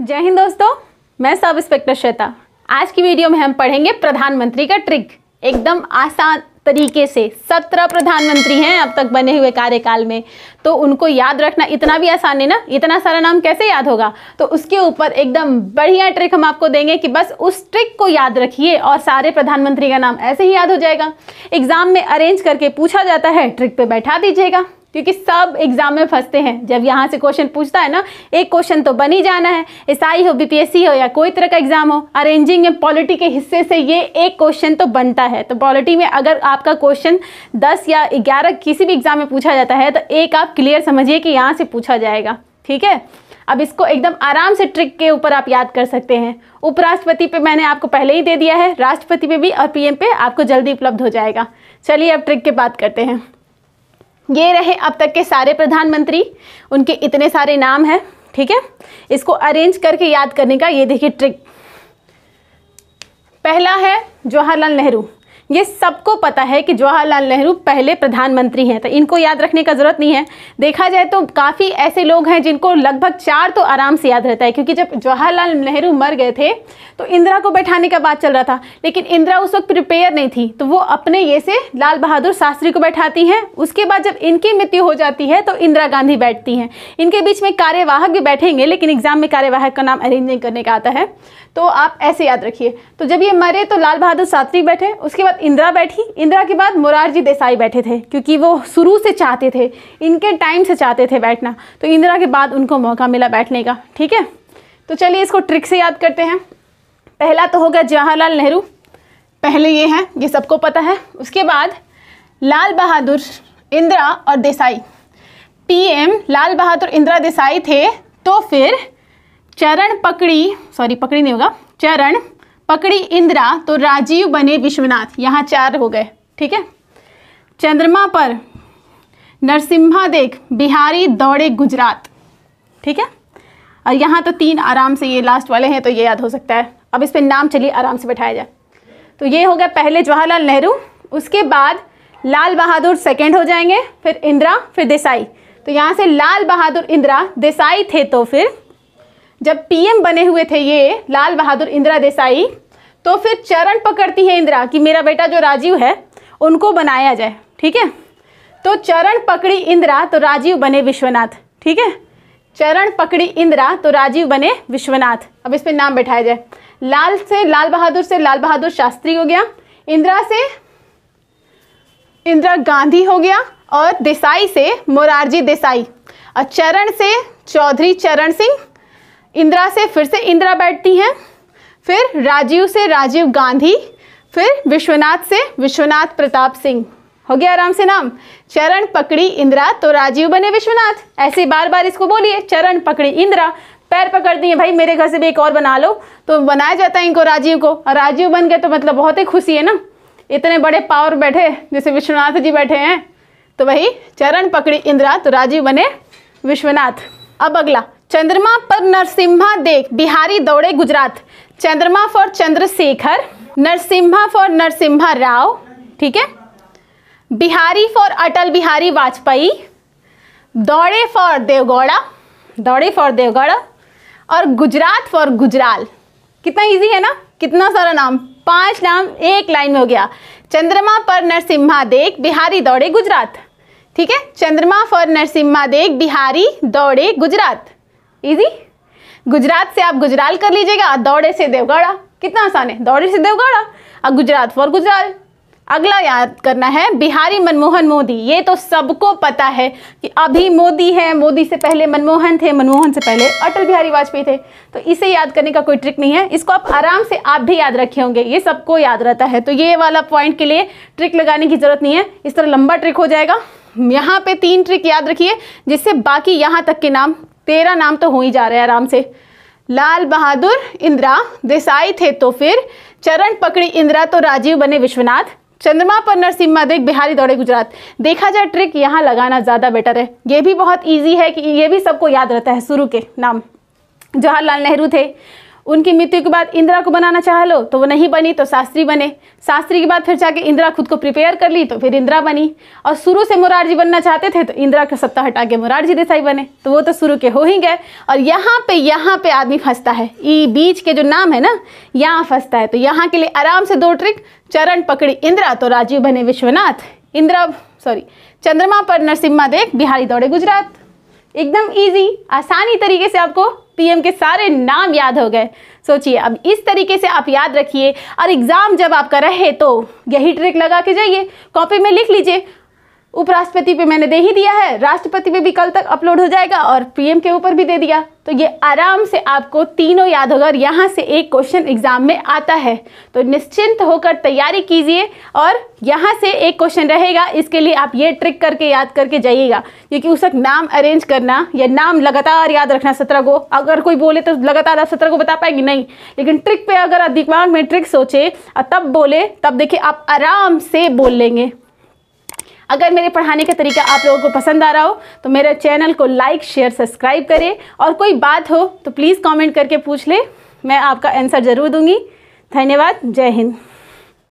जय हिंद दोस्तों मैं सब इंस्पेक्टर श्वेता आज की वीडियो में हम पढ़ेंगे प्रधानमंत्री का ट्रिक एकदम आसान तरीके से सत्रह प्रधानमंत्री हैं अब तक बने हुए कार्यकाल में तो उनको याद रखना इतना भी आसान है ना इतना सारा नाम कैसे याद होगा तो उसके ऊपर एकदम बढ़िया ट्रिक हम आपको देंगे कि बस उस ट्रिक को याद रखिए और सारे प्रधानमंत्री का नाम ऐसे ही याद हो जाएगा एग्जाम में अरेंज करके पूछा जाता है ट्रिक पर बैठा दीजिएगा क्योंकि सब एग्जाम में फंसते हैं जब यहाँ से क्वेश्चन पूछता है ना एक क्वेश्चन तो बन ही जाना है एस हो बीपीएससी हो या कोई तरह का एग्जाम हो अरेंजिंग या पॉलिटी के हिस्से से ये एक क्वेश्चन तो बनता है तो पॉलिटी में अगर आपका क्वेश्चन दस या ग्यारह किसी भी एग्जाम में पूछा जाता है तो एक आप क्लियर समझिए कि यहाँ से पूछा जाएगा ठीक है अब इसको एकदम आराम से ट्रिक के ऊपर आप याद कर सकते हैं उपराष्ट्रपति पे मैंने आपको पहले ही दे दिया है राष्ट्रपति पे भी और पीएम पे आपको जल्दी उपलब्ध हो जाएगा चलिए अब ट्रिक के बात करते हैं ये रहे अब तक के सारे प्रधानमंत्री उनके इतने सारे नाम हैं ठीक है इसको अरेंज करके याद करने का ये देखिए ट्रिक पहला है जवाहरलाल नेहरू ये सबको पता है कि जवाहरलाल नेहरू पहले प्रधानमंत्री हैं तो इनको याद रखने का ज़रूरत नहीं है देखा जाए तो काफ़ी ऐसे लोग हैं जिनको लगभग चार तो आराम से याद रहता है क्योंकि जब जवाहरलाल नेहरू मर गए थे तो इंदिरा को बैठाने का बात चल रहा था लेकिन इंदिरा उस वक्त प्रिपेयर नहीं थी तो वो अपने ये से लाल बहादुर शास्त्री को बैठाती हैं उसके बाद जब इनकी मृत्यु हो जाती है तो इंदिरा गांधी बैठती हैं इनके बीच में कार्यवाहक भी बैठेंगे लेकिन एग्जाम में कार्यवाहक का नाम अरेंज नहीं करने का आता है तो आप ऐसे याद रखिए तो जब ये मरे तो लाल बहादुर शास्त्री बैठे उसके बाद इंदिरा बैठी इंदिरा के बाद मुरारजी देसाई बैठे थे क्योंकि वो शुरू से चाहते थे इनके टाइम से चाहते थे बैठना तो इंदिरा के बाद उनको मौका मिला बैठने का ठीक है तो चलिए इसको ट्रिक से याद करते हैं पहला तो होगा जवाहरलाल नेहरू पहले ये हैं ये सबको पता है उसके बाद लाल बहादुर इंदिरा और देसाई पीएम लाल बहादुर इंदिरा देसाई थे तो फिर चरण पकड़ी सॉरी पकड़ी नहीं होगा चरण पकड़ी इंदिरा तो राजीव बने विश्वनाथ यहाँ चार हो गए ठीक है चंद्रमा पर नरसिम्हा देख बिहारी दौड़े गुजरात ठीक है और यहाँ तो तीन आराम से ये लास्ट वाले हैं तो ये याद हो सकता है अब इस पर नाम चलिए आराम से बैठाया जाए तो ये हो गया पहले जवाहरलाल नेहरू उसके बाद लाल बहादुर सेकंड हो जाएंगे फिर इंदिरा फिर देसाई तो यहाँ से लाल बहादुर इंदिरा देसाई थे तो फिर जब पीएम बने हुए थे ये लाल बहादुर इंदिरा देसाई तो फिर चरण पकड़ती है इंदिरा कि मेरा बेटा जो राजीव है उनको बनाया जाए ठीक है तो चरण पकड़ी इंदिरा तो राजीव बने विश्वनाथ ठीक है चरण पकड़ी इंदिरा तो राजीव बने विश्वनाथ अब इस पर नाम बैठाया जाए लाल से लाल बहादुर से लाल बहादुर शास्त्री हो गया इंदिरा से इंदिरा गांधी हो गया और देसाई से मोरारजी देसाई और चरण से चौधरी चरण सिंह इंदिरा से फिर से इंदिरा बैठती हैं फिर राजीव से राजीव गांधी फिर विश्वनाथ से विश्वनाथ प्रताप सिंह हो गया आराम से नाम चरण पकड़ी इंदिरा तो राजीव बने विश्वनाथ ऐसे बार बार इसको बोलिए चरण पकड़ी इंदिरा पैर पकड़ दिए भाई मेरे घर से भी एक और बना लो तो बनाया जाता है इनको राजीव को और राजीव बन गए तो मतलब बहुत ही खुशी है ना इतने बड़े पावर बैठे जैसे विश्वनाथ जी बैठे हैं तो वही चरण पकड़ी इंदिरा तो राजीव बने विश्वनाथ अब अगला चंद्रमा पर नरसिम्हा देख बिहारी दौड़े गुजरात चंद्रमा फॉर चंद्रशेखर नरसिम्हा फॉर नरसिम्हा राव ठीक है बिहारी फॉर अटल बिहारी वाजपेयी दौड़े फॉर देवगौड़ा दौड़े फॉर देवगौड़ा और गुजरात फॉर गुजराल कितना इजी है ना कितना सारा नाम पांच नाम एक लाइन में हो गया चंद्रमा पर नरसिम्हा देख बिहारी दौड़े गुजरात ठीक है चंद्रमा फॉर नरसिम्हा देख बिहारी दौड़े गुजरात इजी गुजरात से आप गुजराल कर लीजिएगा दौड़े से देवगाड़ा कितना आसान है दौड़े से देवगाड़ा और गुजरात फॉर गुजराल अगला याद करना है बिहारी मनमोहन मोदी ये तो सबको पता है कि अभी मोदी हैं मोदी से पहले मनमोहन थे मनमोहन से पहले अटल बिहारी वाजपेयी थे तो इसे याद करने का कोई ट्रिक नहीं है इसको आप आराम से आप भी याद रखे होंगे ये सबको याद रहता है तो ये वाला पॉइंट के लिए ट्रिक लगाने की ज़रूरत नहीं है इस तरह लंबा ट्रिक हो जाएगा यहाँ पे तीन ट्रिक याद रखिए जिससे बाकी यहाँ तक के नाम तेरा नाम तो हो ही जा रहा है आराम से लाल बहादुर इंदिरा देसाई थे तो फिर चरण पकड़ी इंदिरा तो राजीव बने विश्वनाथ चंद्रमा पर नरसिम्हा देख बिहारी दौड़े गुजरात देखा जाए ट्रिक यहाँ लगाना ज़्यादा बेटर है ये भी बहुत ईजी है कि ये भी सबको याद रहता है शुरू के नाम जवाहरलाल नेहरू थे उनकी मृत्यु के बाद इंदिरा को बनाना चाह लो तो वो नहीं बनी तो शास्त्री बने शास्त्री के बाद फिर जाके इंदिरा खुद को प्रिपेयर कर ली तो फिर इंदिरा बनी और शुरू से मुरारजी बनना चाहते थे तो इंदिरा का सत्ता हटा के मुरारजी देसाई बने तो वो तो शुरू के हो ही गए और यहाँ पे यहाँ पे आदमी फंसता है ई बीच के जो नाम है ना यहाँ फंसता है तो यहाँ के लिए आराम से दो ट्रिक चरण पकड़ी इंदिरा तो राजीव बने विश्वनाथ इंदिरा सॉरी चंद्रमा पर नरसिम्हा देख बिहारी दौड़े गुजरात एकदम इजी आसानी तरीके से आपको पीएम के सारे नाम याद हो गए सोचिए अब इस तरीके से आप याद रखिए और एग्ज़ाम जब आपका रहे तो यही ट्रिक लगा के जाइए कॉपी में लिख लीजिए उपराष्ट्रपति पे मैंने दे ही दिया है राष्ट्रपति पे भी कल तक अपलोड हो जाएगा और पीएम के ऊपर भी दे दिया तो ये आराम से आपको तीनों याद होगा और यहाँ से एक क्वेश्चन एग्जाम में आता है तो निश्चिंत होकर तैयारी कीजिए और यहाँ से एक क्वेश्चन रहेगा इसके लिए आप ये ट्रिक करके याद करके जाइएगा क्योंकि उस वक्त नाम अरेंज करना या नाम लगातार याद रखना सत्रह को अगर कोई बोले तो लगातार आप सत्रह को बता पाएंगे नहीं लेकिन ट्रिक पर अगर आप दिमाग में ट्रिक सोचे और तब बोले तब देखिए आप आराम से बोल लेंगे अगर मेरे पढ़ाने का तरीका आप लोगों को पसंद आ रहा हो तो मेरे चैनल को लाइक शेयर सब्सक्राइब करें और कोई बात हो तो प्लीज़ कॉमेंट करके पूछ ले मैं आपका आंसर ज़रूर दूँगी धन्यवाद जय हिंद